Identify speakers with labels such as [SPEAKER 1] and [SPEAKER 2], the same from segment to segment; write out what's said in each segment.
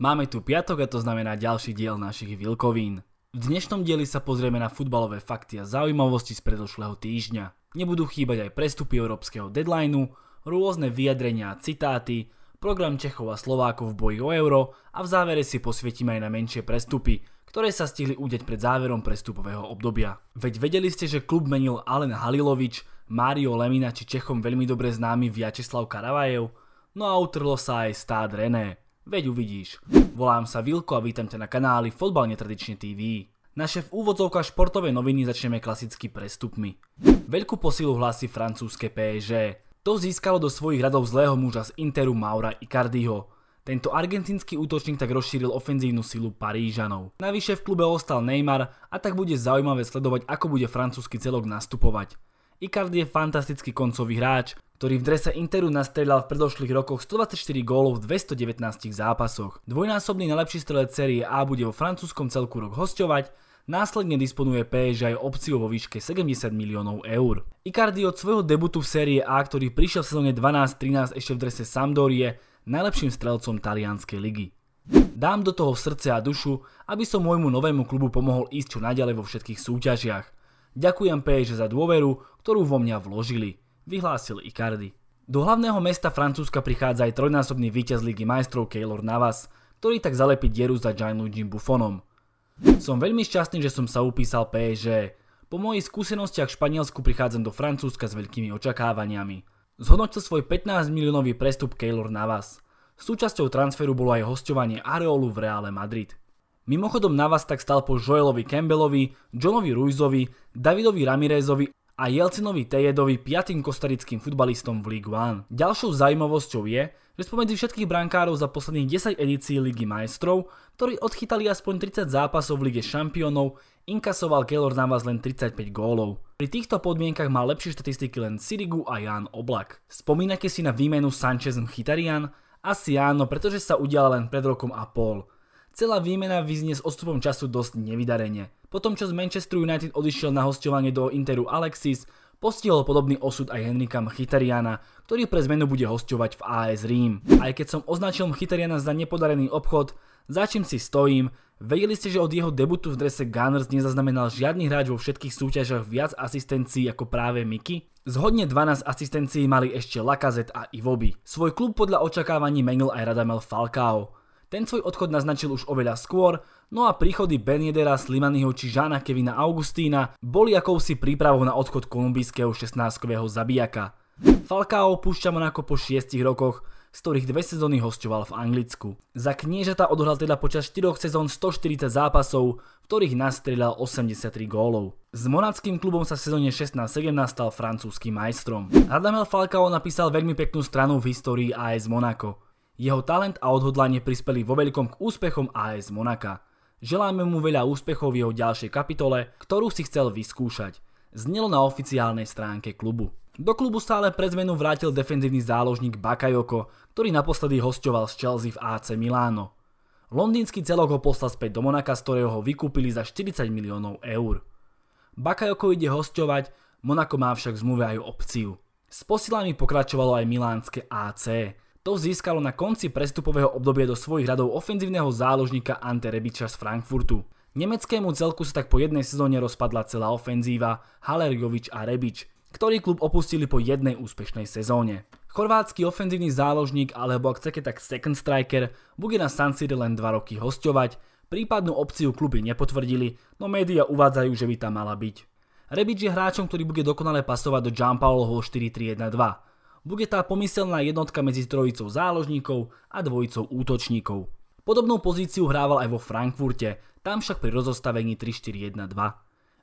[SPEAKER 1] Máme tu piatok a to znamená ďalší diel našich Vilkovín. V dnešnom dieli sa pozrieme na futbalové fakty a zaujímavosti z predošlého týždňa. Nebudú chýbať aj prestupy európskeho deadlineu, rôzne vyjadrenia a citáty, program Čechov a Slovákov v boji o euro a v závere si posvietime aj na menšie prestupy, ktoré sa stihli udeť pred záverom prestupového obdobia. Veď vedeli ste, že klub menil Alen Halilovič, Mário Lemina či Čechom veľmi dobre známy Vyacheslav Karavajev, no a utrlo sa aj stád René. Veď uvidíš. Volám sa Vilko a vítam ťa na kanáli Fotbal netradične TV. Naše v úvodzovkách športovej noviny začneme klasicky prestupmi. Veľkú posilu hlási francúzske PSG. To získalo do svojich radov zlého muža z Interu Maura Icardiho. Tento argentínsky útočník tak rozšíril ofenzívnu silu Parížanov. Navyše v klube ostal Neymar a tak bude zaujímavé sledovať, ako bude francúzsky celok nastupovať. Icardi je fantastický koncový hráč, ktorý v drese Interu nastrelal v predošlých rokoch 124 gólov v 219 zápasoch. Dvojnásobný najlepší strelec série A bude vo francúzskom celku rok hosťovať, následne disponuje PSG aj opciu vo výške 70 miliónov eur. Icardi od svojho debutu v série A, ktorý prišiel v sezóne 12-13 ešte v drese Sampdorie, najlepším strelcom talianskej ligy. Dám do toho srdce a dušu, aby som môjmu novému klubu pomohol ísť čo naďalej vo všetkých súťažiach. Ďakujem Page za dôveru, ktorú vo mňa vložili, vyhlásil Icardi. Do hlavného mesta Francúzska prichádza aj trojnásobný víťaz Ligy majstrov Keylor Navas, ktorý tak zalepí dieru za Gianluigi Buffonom. Som veľmi šťastný, že som sa upísal PSG. Po mojich skúsenostiach v Španielsku prichádzam do Francúzska s veľkými očakávaniami. Zhodnotil svoj 15 miliónový prestup Keylor Navas. Súčasťou transferu bolo aj hostovanie Areolu v Reále Madrid. Mimochodom na vás tak stal po Joelovi Campbellovi, Johnovi Ruizovi, Davidovi Ramirezovi a Jelcinovi Tejedovi piatým kostarickým futbalistom v League One. Ďalšou zaujímavosťou je, že spomedzi všetkých brankárov za posledných 10 edícií Ligy majstrov, ktorí odchytali aspoň 30 zápasov v Lige šampiónov, inkasoval Keylor vás len 35 gólov. Pri týchto podmienkach má lepšie štatistiky len Sirigu a Jan Oblak. Spomínate si na výmenu Sanchez Mchitarian? Asi áno, pretože sa udiala len pred rokom a pol – Celá výmena vyznie s odstupom času dosť nevydarene. Potom čo z Manchester United odišiel na hostovanie do Interu Alexis, postihol podobný osud aj Henrika Mchitariana, ktorý pre zmenu bude hostovať v AS Rím. Aj keď som označil Mchitariana za nepodarený obchod, za čím si stojím, vedeli ste, že od jeho debutu v drese Gunners nezaznamenal žiadny hráč vo všetkých súťažach viac asistencií ako práve Miki. Zhodne 12 asistencií mali ešte Lakazet a Iwobi. Svoj klub podľa očakávaní menil aj Radamel Falcao. Ten svoj odchod naznačil už oveľa skôr, no a príchody Ben Jedera, Slimaniho či Žána Kevina Augustína boli akousi prípravou na odchod kolumbijského 16-kového zabijaka. Falcao opúšťa Monako po 6 rokoch, z ktorých dve sezóny hostoval v Anglicku. Za kniežata odohral teda počas 4 sezón 140 zápasov, v ktorých nastrieľal 83 gólov. S monackým klubom sa v sezóne 16-17 stal francúzským majstrom. Radamel Falcao napísal veľmi peknú stranu v histórii AS Monako. Jeho talent a odhodlanie prispeli vo veľkom k úspechom AS Monaka. Želáme mu veľa úspechov v jeho ďalšej kapitole, ktorú si chcel vyskúšať. Znelo na oficiálnej stránke klubu. Do klubu sa ale pre zmenu vrátil defenzívny záložník Bakayoko, ktorý naposledy hostoval z Chelsea v AC Miláno. Londýnsky celok ho poslal späť do Monaka, z ktorého ho vykúpili za 40 miliónov eur. Bakayoko ide hostovať, Monako má však zmluve aj opciu. S posilami pokračovalo aj milánske AC. To získalo na konci prestupového obdobia do svojich radov ofenzívneho záložníka Ante Rebiča z Frankfurtu. Nemeckému celku sa tak po jednej sezóne rozpadla celá ofenzíva Halerjovič a Rebič, ktorý klub opustili po jednej úspešnej sezóne. Chorvátsky ofenzívny záložník alebo ak chcete tak second striker bude na San Siro len 2 roky hostovať, prípadnú opciu kluby nepotvrdili, no médiá uvádzajú, že by tam mala byť. Rebič je hráčom, ktorý bude dokonale pasovať do Gianpaoloho 4-3-1-2 bude tá pomyselná jednotka medzi trojicou záložníkov a dvojicou útočníkov. Podobnú pozíciu hrával aj vo Frankfurte, tam však pri rozostavení 3-4-1-2.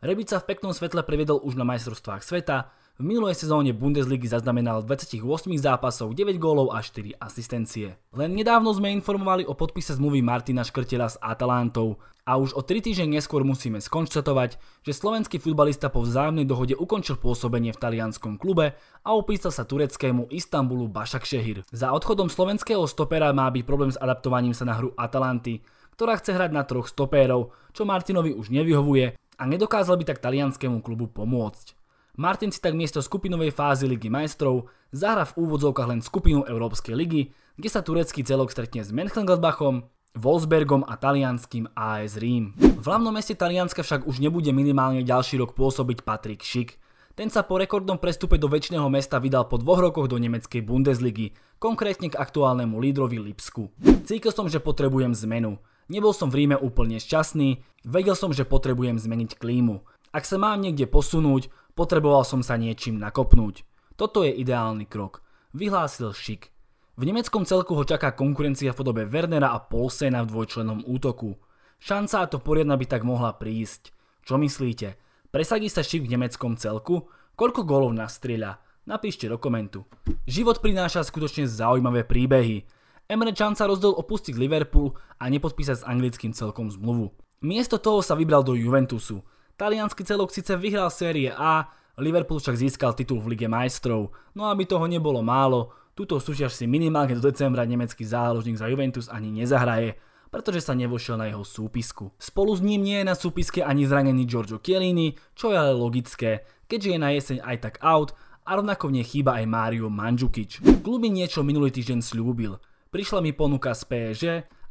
[SPEAKER 1] Rebica v peknom svetle previedol už na majstrovstvách sveta, v minulej sezóne Bundesligy zaznamenal 28 zápasov, 9 gólov a 4 asistencie. Len nedávno sme informovali o podpise zmluvy Martina Škrtela s Atalantou a už o 3 týždeň neskôr musíme skonštatovať, že slovenský futbalista po vzájomnej dohode ukončil pôsobenie v talianskom klube a opísal sa tureckému Istanbulu Bašak Šehir. Za odchodom slovenského stopera má byť problém s adaptovaním sa na hru Atalanty, ktorá chce hrať na troch stopérov, čo Martinovi už nevyhovuje a nedokázal by tak talianskému klubu pomôcť. Martin si tak miesto skupinovej fázy Ligy majstrov zahra v úvodzovkách len skupinu Európskej ligy, kde sa turecký celok stretne s Mönchengladbachom, Wolfsbergom a talianským AS Rím. V hlavnom meste Talianska však už nebude minimálne ďalší rok pôsobiť Patrick Schick. Ten sa po rekordnom prestupe do väčšného mesta vydal po dvoch rokoch do nemeckej Bundesligy, konkrétne k aktuálnemu lídrovi Lipsku. Cítil som, že potrebujem zmenu. Nebol som v Ríme úplne šťastný, vedel som, že potrebujem zmeniť klímu. Ak sa mám niekde posunúť, Potreboval som sa niečím nakopnúť. Toto je ideálny krok, vyhlásil Šik. V nemeckom celku ho čaká konkurencia v podobe Wernera a Polsena v dvojčlenom útoku. Šanca a to poriadna by tak mohla prísť. Čo myslíte? Presadí sa Šik v nemeckom celku? Koľko golov nastrieľa? Napíšte do komentu. Život prináša skutočne zaujímavé príbehy. Emre Can sa rozdol opustiť Liverpool a nepodpísať s anglickým celkom zmluvu. Miesto toho sa vybral do Juventusu. Talianský celok síce vyhral série A, Liverpool však získal titul v Lige majstrov. No aby toho nebolo málo, túto súťaž si minimálne do decembra nemecký záložník za Juventus ani nezahraje, pretože sa nevošiel na jeho súpisku. Spolu s ním nie je na súpiske ani zranený Giorgio Chiellini, čo je ale logické, keďže je na jeseň aj tak out a rovnako v nej chýba aj Mario Mandžukič. Klub niečo minulý týždeň slúbil. Prišla mi ponuka z PSG,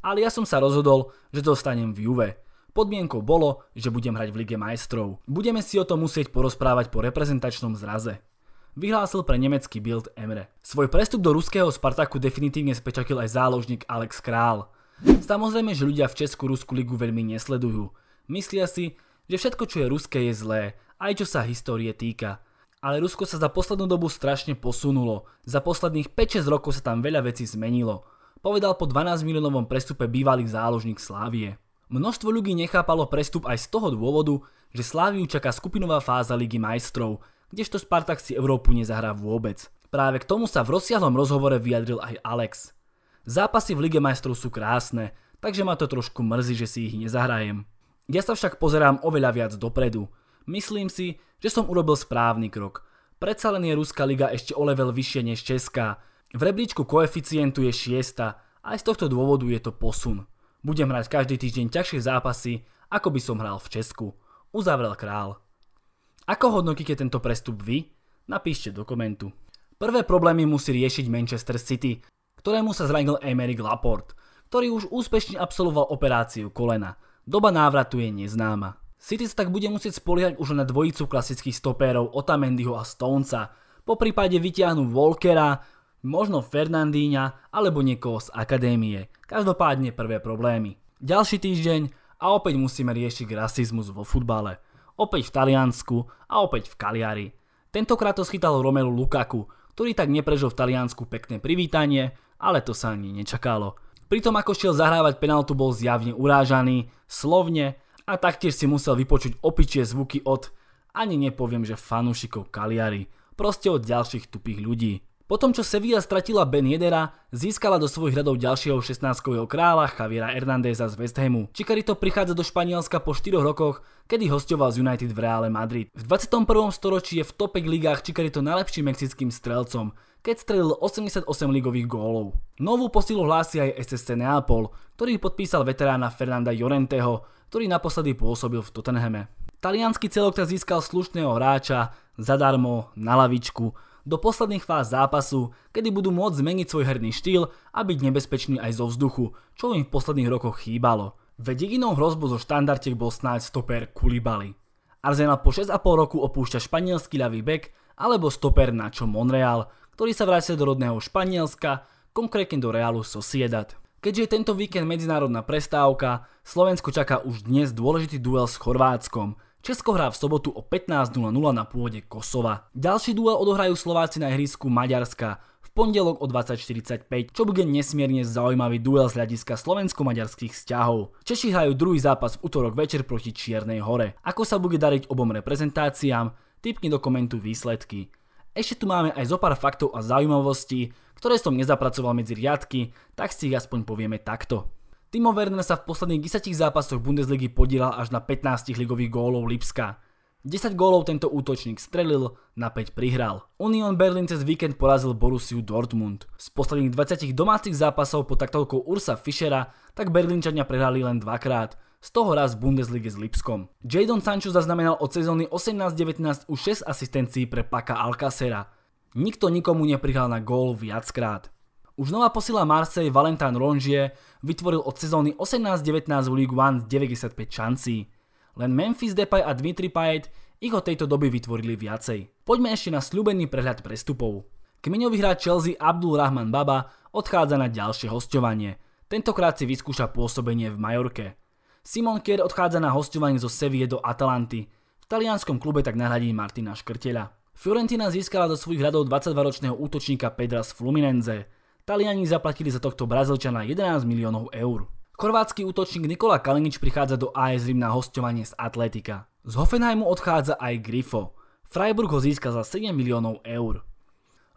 [SPEAKER 1] ale ja som sa rozhodol, že zostanem v Juve. Podmienkou bolo, že budem hrať v Lige majstrov. Budeme si o tom musieť porozprávať po reprezentačnom zraze vyhlásil pre nemecký Bild Emre. Svoj prestup do ruského Spartaku definitívne spečakil aj záložník Alex Král. Samozrejme, že ľudia v Česku Rusku ligu veľmi nesledujú. Myslia si, že všetko, čo je ruské, je zlé, aj čo sa histórie týka. Ale Rusko sa za poslednú dobu strašne posunulo. Za posledných 5-6 rokov sa tam veľa vecí zmenilo. Povedal po 12 miliónovom prestupe bývalý záložník Slávie. Množstvo ľudí nechápalo prestup aj z toho dôvodu, že Sláviu čaká skupinová fáza Ligy majstrov, kdežto Spartak si Európu nezahrá vôbec. Práve k tomu sa v rozsiahlom rozhovore vyjadril aj Alex. Zápasy v Lige majstrov sú krásne, takže ma to trošku mrzí, že si ich nezahrajem. Ja sa však pozerám oveľa viac dopredu. Myslím si, že som urobil správny krok. Predsa len je Ruská liga ešte o level vyššie než Česká. V rebríčku koeficientu je šiesta, aj z tohto dôvodu je to posun. Budem hrať každý týždeň ťažšie zápasy, ako by som hral v Česku. Uzavrel král. Ako hodnotíte tento prestup vy? Napíšte do komentu. Prvé problémy musí riešiť Manchester City, ktorému sa zranil Emerick Laporte, ktorý už úspešne absolvoval operáciu kolena. Doba návratu je neznáma. City sa tak bude musieť spoliehať už na dvojicu klasických stopérov Otamendiho a Stonesa, po prípade vytiahnu Walkera, možno Fernandíňa alebo niekoho z akadémie. Každopádne prvé problémy. Ďalší týždeň a opäť musíme riešiť rasizmus vo futbale. Opäť v Taliansku a opäť v Kaliari. Tentokrát to schytal Romelu Lukaku, ktorý tak neprežil v Taliansku pekné privítanie, ale to sa ani nečakalo. Pritom ako šiel zahrávať penaltu bol zjavne urážaný, slovne a taktiež si musel vypočuť opičie zvuky od, ani nepoviem, že fanúšikov Kaliari, proste od ďalších tupých ľudí. Potom čo Sevilla stratila Ben Jedera, získala do svojich radov ďalšieho 16-kového kráľa Javiera Hernándeza z West Hamu. Čikarito prichádza do Španielska po 4 rokoch, kedy hostoval z United v Reále Madrid. V 21. storočí je v topek ligách čikarito najlepším mexickým strelcom, keď strelil 88 ligových gólov. Novú posilu hlási aj SSC Neapol, ktorý podpísal veterána Fernanda Llorenteho, ktorý naposledy pôsobil v Tottenhame. Talianský celok tak získal slušného hráča zadarmo na lavičku, do posledných fáz zápasu, kedy budú môcť zmeniť svoj herný štýl a byť nebezpečný aj zo vzduchu, čo im v posledných rokoch chýbalo. Veď jedinou hrozbou zo štandardiek bol snáď stoper Kulibaly. Arsenal po 6,5 roku opúšťa španielský ľavý bek alebo stoper Nacho Monreal, ktorý sa vracia do rodného Španielska, konkrétne do Realu Sociedad. Keďže je tento víkend medzinárodná prestávka, Slovensko čaká už dnes dôležitý duel s Chorvátskom, Česko hrá v sobotu o 15.00 na pôde Kosova. Ďalší duel odohrajú Slováci na ihrisku Maďarska v pondelok o 20.45, čo bude nesmierne zaujímavý duel z hľadiska slovensko-maďarských vzťahov. Češi hrajú druhý zápas v útorok večer proti Čiernej hore. Ako sa bude dariť obom reprezentáciám, typni do komentu výsledky. Ešte tu máme aj zo pár faktov a zaujímavostí, ktoré som nezapracoval medzi riadky, tak si ich aspoň povieme takto. Timo Werner sa v posledných 10 zápasoch Bundesligy podielal až na 15 ligových gólov Lipska. 10 gólov tento útočník strelil, na 5 prihral. Union Berlin cez víkend porazil Borussiu Dortmund. Z posledných 20 domácich zápasov pod taktovkou Ursa Fischera tak Berlinčania prehrali len dvakrát, z toho raz v Bundeslige s Lipskom. Jadon Sancho zaznamenal od sezóny 18-19 už 6 asistencií pre Paka Alcacera. Nikto nikomu neprihral na gól viackrát. Už nová posila Marseille Valentin Rongier vytvoril od sezóny 18-19 v League One 95 šancí. Len Memphis Depay a Dmitry Payet ich od tejto doby vytvorili viacej. Poďme ešte na sľubený prehľad prestupov. Kmeňový hráč Chelsea Abdul Rahman Baba odchádza na ďalšie hostovanie. Tentokrát si vyskúša pôsobenie v Majorke. Simon Kier odchádza na hostovanie zo Sevie do Atalanty. V talianskom klube tak nahradí Martina Škrteľa. Fiorentina získala do svojich hradov 22-ročného útočníka Pedra z Fluminense. Taliani zaplatili za tohto Brazílčana 11 miliónov eur. Chorvátsky útočník Nikola Kalinič prichádza do AS Rim na hostovanie z Atletika. Z Hoffenheimu odchádza aj Grifo. Freiburg ho získa za 7 miliónov eur.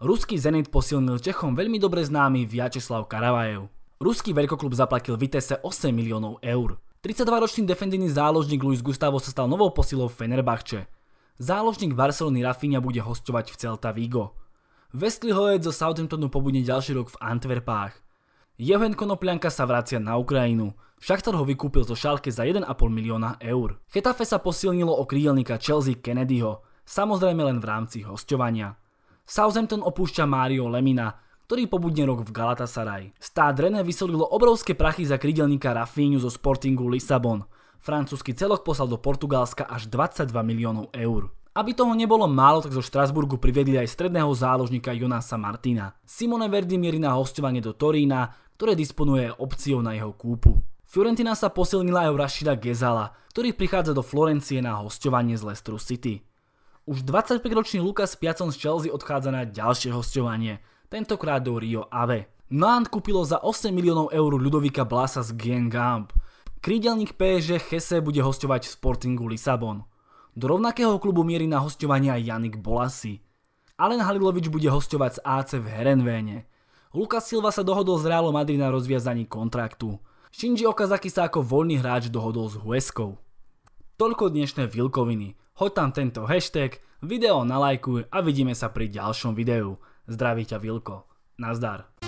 [SPEAKER 1] Ruský Zenit posilnil Čechom veľmi dobre známy Vyacheslav Karavajev. Ruský veľkoklub zaplatil Vitesse 8 miliónov eur. 32-ročný defendívny záložník Luis Gustavo sa stal novou posilou Fenerbahče. Záložník Barcelony Rafinha bude hostovať v Celta Vigo. Wesley Hoed zo Southamptonu pobudne ďalší rok v Antwerpách. Jehoen Konoplianka sa vracia na Ukrajinu. Šachtar ho vykúpil zo šálke za 1,5 milióna eur. Chetafe sa posilnilo o krídelníka Chelsea Kennedyho, samozrejme len v rámci hostovania. Southampton opúšťa Mario Lemina, ktorý pobudne rok v Galatasaray. Stát René vysolilo obrovské prachy za krídelníka Rafíňu zo Sportingu Lisabon. Francúzsky celok poslal do Portugalska až 22 miliónov eur. Aby toho nebolo málo, tak zo Štrasburgu privedli aj stredného záložníka Jonasa Martina. Simone Verdi mierí na hostovanie do Torína, ktoré disponuje opciou na jeho kúpu. Fiorentina sa posilnila aj u Rashida Gezala, ktorý prichádza do Florencie na hostovanie z Leicester City. Už 25-ročný Lukas Piacon z Chelsea odchádza na ďalšie hostovanie, tentokrát do Rio Ave. Nant no kúpilo za 8 miliónov eur Ľudovika Blasa z Gengamp. Krídelník PSG Chese bude hostovať v Sportingu Lisabon. Do rovnakého klubu mierí na hostovanie aj Janik Bolasi. Alen Halilovič bude hostovať z AC v Herenvéne. Lukas Silva sa dohodol s Realom Madrid na rozviazaní kontraktu. Shinji Okazaki sa ako voľný hráč dohodol s Hueskou. Toľko dnešné Vilkoviny. Hoď tam tento hashtag, video nalajkuj a vidíme sa pri ďalšom videu. Zdraví ťa Vilko. Nazdar.